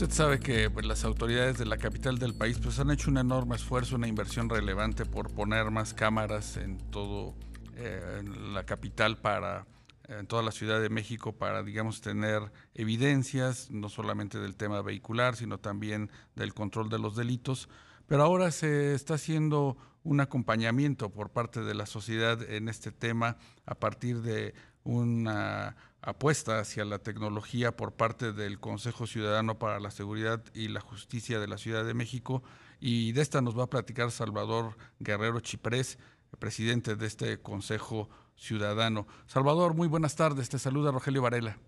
Usted sabe que pues, las autoridades de la capital del país pues, han hecho un enorme esfuerzo, una inversión relevante por poner más cámaras en todo eh, la capital para en toda la Ciudad de México para, digamos, tener evidencias, no solamente del tema vehicular, sino también del control de los delitos. Pero ahora se está haciendo un acompañamiento por parte de la sociedad en este tema a partir de una apuesta hacia la tecnología por parte del Consejo Ciudadano para la Seguridad y la Justicia de la Ciudad de México. Y de esta nos va a platicar Salvador Guerrero Chiprés, presidente de este Consejo Ciudadano. Salvador, muy buenas tardes. Te saluda Rogelio Varela.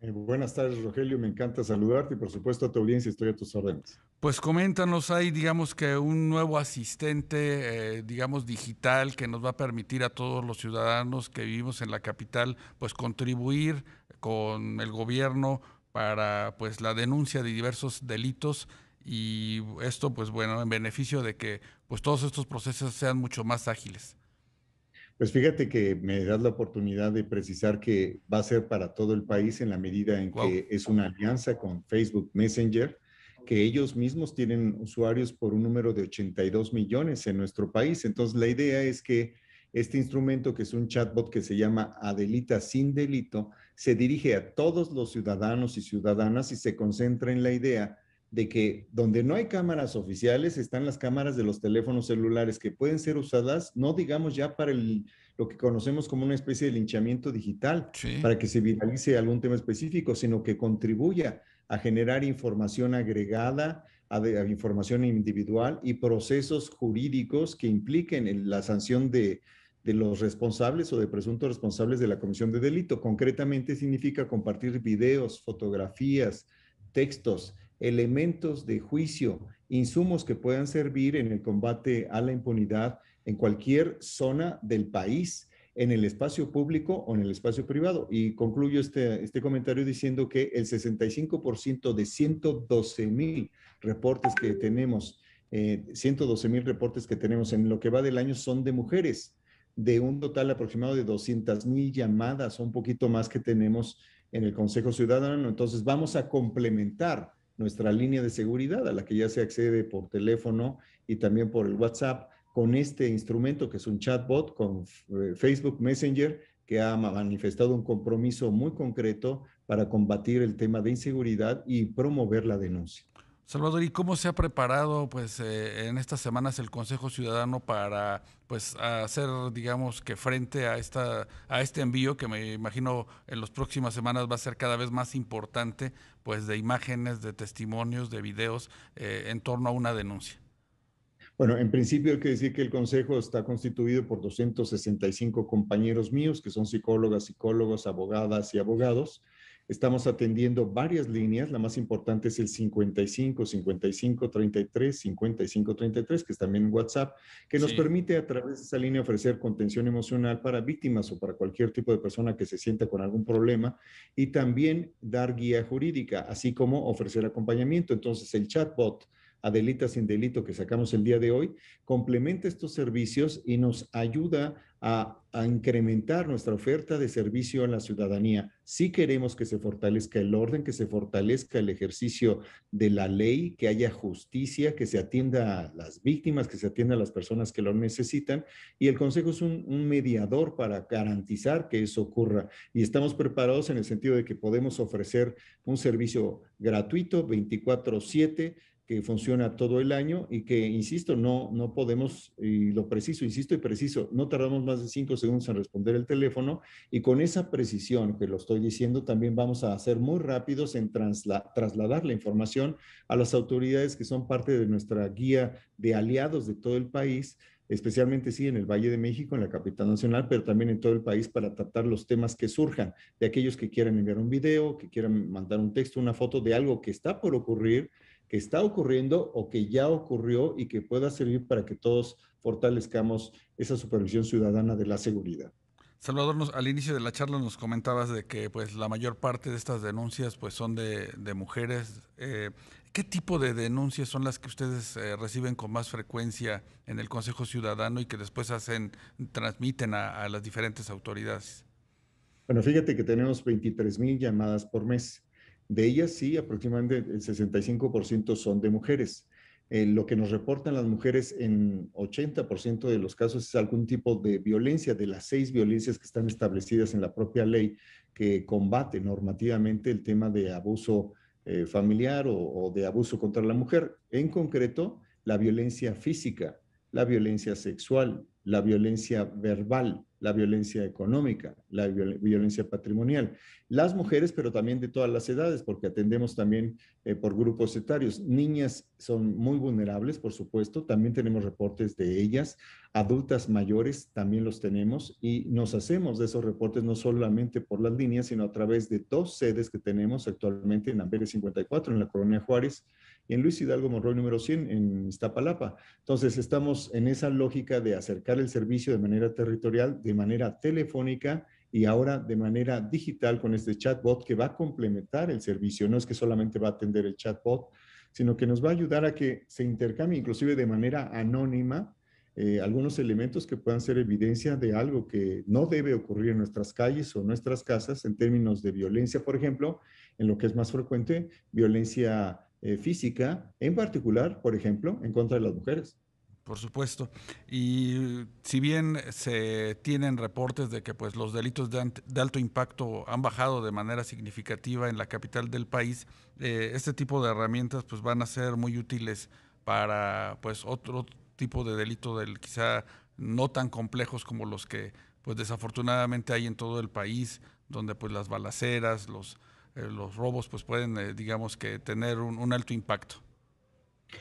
Eh, buenas tardes, Rogelio. Me encanta saludarte y, por supuesto, a tu audiencia. Estoy a tus órdenes. Pues coméntanos, hay, digamos, que un nuevo asistente, eh, digamos, digital que nos va a permitir a todos los ciudadanos que vivimos en la capital, pues, contribuir con el gobierno para, pues, la denuncia de diversos delitos y esto, pues, bueno, en beneficio de que, pues, todos estos procesos sean mucho más ágiles. Pues fíjate que me das la oportunidad de precisar que va a ser para todo el país en la medida en que es una alianza con Facebook Messenger, que ellos mismos tienen usuarios por un número de 82 millones en nuestro país. Entonces, la idea es que este instrumento, que es un chatbot que se llama Adelita sin delito, se dirige a todos los ciudadanos y ciudadanas y se concentra en la idea de que donde no hay cámaras oficiales están las cámaras de los teléfonos celulares que pueden ser usadas, no digamos ya para lo que conocemos como una especie de linchamiento digital, para que se viralice algún tema específico, sino que contribuya a generar información agregada, a, información individual y procesos jurídicos que impliquen la sanción de, de los responsables o de presuntos responsables de la comisión de delito. Concretamente significa compartir videos, fotografías, textos, elementos de juicio, insumos que puedan servir en el combate a la impunidad en cualquier zona del país, en el espacio público o en el espacio privado. Y concluyo este, este comentario diciendo que el 65% de 112 mil reportes que tenemos, 112 eh, mil reportes que tenemos en lo que va del año son de mujeres, de un total aproximado de 200 mil llamadas o un poquito más que tenemos en el Consejo Ciudadano. Entonces vamos a complementar nuestra línea de seguridad a la que ya se accede por teléfono y también por el WhatsApp con este instrumento que es un chatbot con eh, Facebook Messenger que ha manifestado un compromiso muy concreto para combatir el tema de inseguridad y promover la denuncia. Salvador, ¿y cómo se ha preparado pues, eh, en estas semanas el Consejo Ciudadano para pues, hacer, digamos, que frente a, esta, a este envío, que me imagino en las próximas semanas va a ser cada vez más importante, pues de imágenes, de testimonios, de videos eh, en torno a una denuncia? Bueno, en principio hay que decir que el Consejo está constituido por 265 compañeros míos, que son psicólogas, psicólogos, abogadas y abogados Estamos atendiendo varias líneas, la más importante es el 55, 55, 33, 55, 33, que es también WhatsApp, que nos permite a través de esa línea ofrecer contención emocional para víctimas o para cualquier tipo de persona que se sienta con algún problema y también dar guía jurídica, así como ofrecer acompañamiento. Entonces, el chatbot. Adelita sin delito que sacamos el día de hoy, complementa estos servicios y nos ayuda a a, incrementar nuestra oferta de servicio a la ciudadanía. Si queremos que se fortalezca el orden, que se fortalezca el ejercicio de la ley, que haya justicia, que se atienda a las víctimas, que se atienda a las personas que lo necesitan. Y el Consejo es un, un mediador para garantizar que eso ocurra. Y estamos preparados en el sentido de que podemos ofrecer un servicio gratuito 24/7 que funciona todo el año y que, insisto, no, no podemos, y lo preciso, insisto y preciso, no tardamos más de cinco segundos en responder el teléfono y con esa precisión que lo estoy diciendo, también vamos a ser muy rápidos en trasladar la información a las autoridades que son parte de nuestra guía de aliados de todo el país especialmente sí en el Valle de México, en la capital nacional, pero también en todo el país para tratar los temas que surjan, de aquellos que quieran enviar un video, que quieran mandar un texto, una foto de algo que está por ocurrir, que está ocurriendo o que ya ocurrió y que pueda servir para que todos fortalezcamos esa supervisión ciudadana de la seguridad. Salvador, al inicio de la charla nos comentabas de que pues la mayor parte de estas denuncias pues son de, mujeres. Eh, ¿Qué tipo de denuncias son las que ustedes eh, reciben con más frecuencia en el Consejo Ciudadano y que después hacen, transmiten a, a las diferentes autoridades? Bueno, fíjate que tenemos 23 mil llamadas por mes. De ellas sí, aproximadamente el 65% son de mujeres. Eh, lo que nos reportan las mujeres en 80% de los casos es algún tipo de violencia, de las seis violencias que están establecidas en la propia ley que combate normativamente el tema de abuso eh, familiar o de abuso contra la mujer. En concreto, la violencia física, la violencia sexual, la violencia verbal, la violencia económica, la violencia patrimonial. Las mujeres, pero también de todas las edades, porque atendemos también eh, por grupos etarios. Niñas son muy vulnerables, por supuesto, también tenemos reportes de ellas. Adultas mayores también los tenemos y nos hacemos de esos reportes no solamente por las líneas, sino a través de dos sedes que tenemos actualmente en Amberes 54, en la Colonia Juárez, y en Luis Hidalgo Monroy número 100 en Iztapalapa. Entonces, estamos en esa lógica de acercar el servicio de manera territorial, de manera telefónica y ahora de manera digital con este chatbot que va a complementar el servicio. No es que solamente va a atender el chatbot, sino que nos va a ayudar a que se intercambie inclusive de manera anónima eh, algunos elementos que puedan ser evidencia de algo que no debe ocurrir en nuestras calles o nuestras casas en términos de violencia, por ejemplo, en lo que es más frecuente, violencia eh, física, en particular, por ejemplo, en contra de las mujeres. Por supuesto. Y si bien se tienen reportes de que pues, los delitos de, alto impacto han bajado de manera significativa en la capital del país, eh, este tipo de herramientas pues, van a ser muy útiles para pues, otro tipo de delito del quizá no tan complejos como los que pues, desafortunadamente hay en todo el país, donde pues, las balaceras, los eh, los robos pues pueden, eh, digamos que, tener un, alto impacto?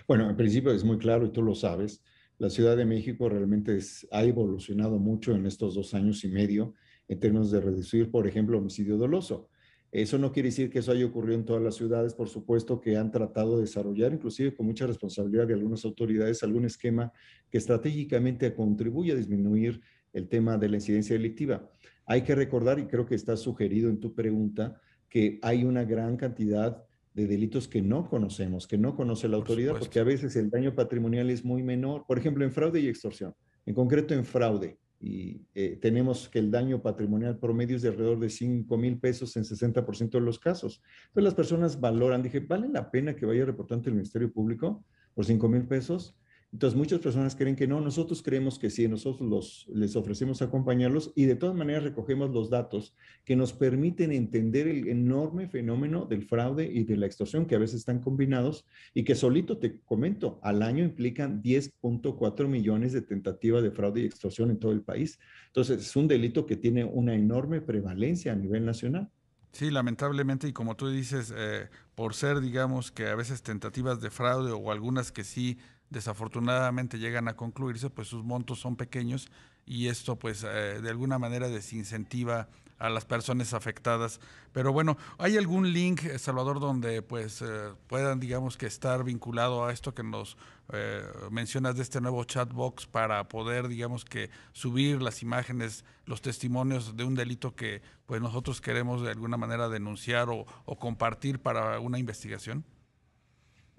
Bueno, en principio es muy claro y tú lo sabes. La Ciudad de México realmente ha evolucionado mucho en estos dos años y medio en términos de reducir, por ejemplo, homicidio doloso. Eso no quiere decir que eso haya ocurrido en todas las ciudades, por supuesto que han tratado de desarrollar, inclusive con mucha responsabilidad de algunas autoridades, algún esquema que estratégicamente contribuya a disminuir el tema de la incidencia delictiva. Hay que recordar, y creo que está sugerido en tu pregunta, que hay una gran cantidad de delitos que no conocemos, que no conoce la autoridad, porque a veces el daño patrimonial es muy menor. Por ejemplo, en fraude y extorsión, en concreto en fraude, y eh, tenemos que el daño patrimonial promedio es de alrededor de 5 mil pesos en 60% de los casos. Entonces las personas valoran, dije, ¿vale la pena que vaya reportante el Ministerio Público por 5 mil pesos? Entonces, muchas personas creen que no, nosotros creemos que sí, nosotros los, les ofrecemos acompañarlos y de todas maneras recogemos los datos que nos permiten entender el enorme fenómeno del fraude y de la extorsión que a veces están combinados y que solito te comento, al año implican 10.4 millones de tentativas de fraude y extorsión en todo el país. Entonces, es un delito que tiene una enorme prevalencia a nivel nacional. Sí, lamentablemente, y como tú dices, eh, por ser, digamos, que a veces tentativas de fraude o algunas que sí desafortunadamente llegan a concluirse, pues sus montos son pequeños y esto pues eh, de alguna manera desincentiva a las personas afectadas. Pero bueno, ¿hay algún link, Salvador, donde pues eh, puedan, digamos, que estar vinculado a esto que nos eh, mencionas de este nuevo box para poder, digamos, que subir las imágenes, los testimonios de un delito que pues nosotros queremos de alguna manera denunciar o compartir para una investigación?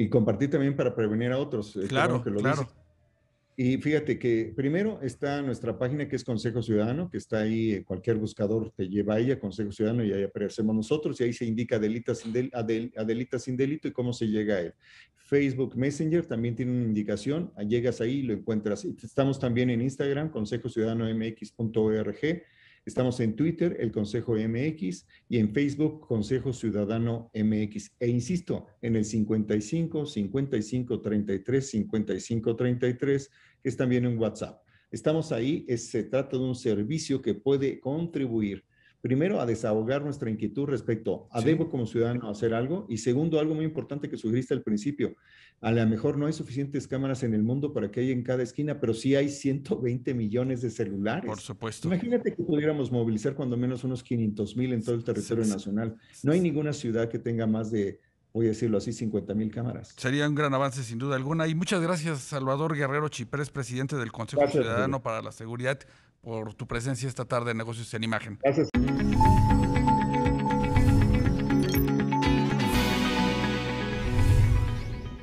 y compartir también para prevenir a otros. Eh, claro, que lo claro. Y fíjate que primero está nuestra página que es Consejo Ciudadano, que está ahí, eh, cualquier buscador te lleva a ella, Consejo Ciudadano, y ahí aparecemos nosotros, y ahí se indica delita sin, adelita sin delito y cómo se llega a él. Facebook Messenger también tiene una indicación, llegas ahí y lo encuentras. Estamos también en Instagram, consejociudadanomx.org Estamos en Twitter, el Consejo MX, y en Facebook, Consejo Ciudadano MX. E insisto, en el 55 55 33 55 33, que es también en WhatsApp. Estamos ahí, se trata de un servicio que puede contribuir primero a desahogar nuestra inquietud respecto a debo como ciudadano hacer algo y segundo algo muy importante que sugeriste al principio, a lo mejor no hay suficientes cámaras en el mundo para que haya en cada esquina, pero sí hay 120 millones de celulares. Por supuesto. Imagínate que pudiéramos movilizar cuando menos unos 500 mil en todo el territorio nacional. No hay ninguna ciudad que tenga más de voy a decirlo así, 50 mil cámaras. Sería un gran avance sin duda alguna. Y muchas gracias, Salvador Guerrero Chiprés, presidente del Consejo Ciudadano para la Seguridad, por tu presencia esta tarde en Negocios en Imagen. Gracias.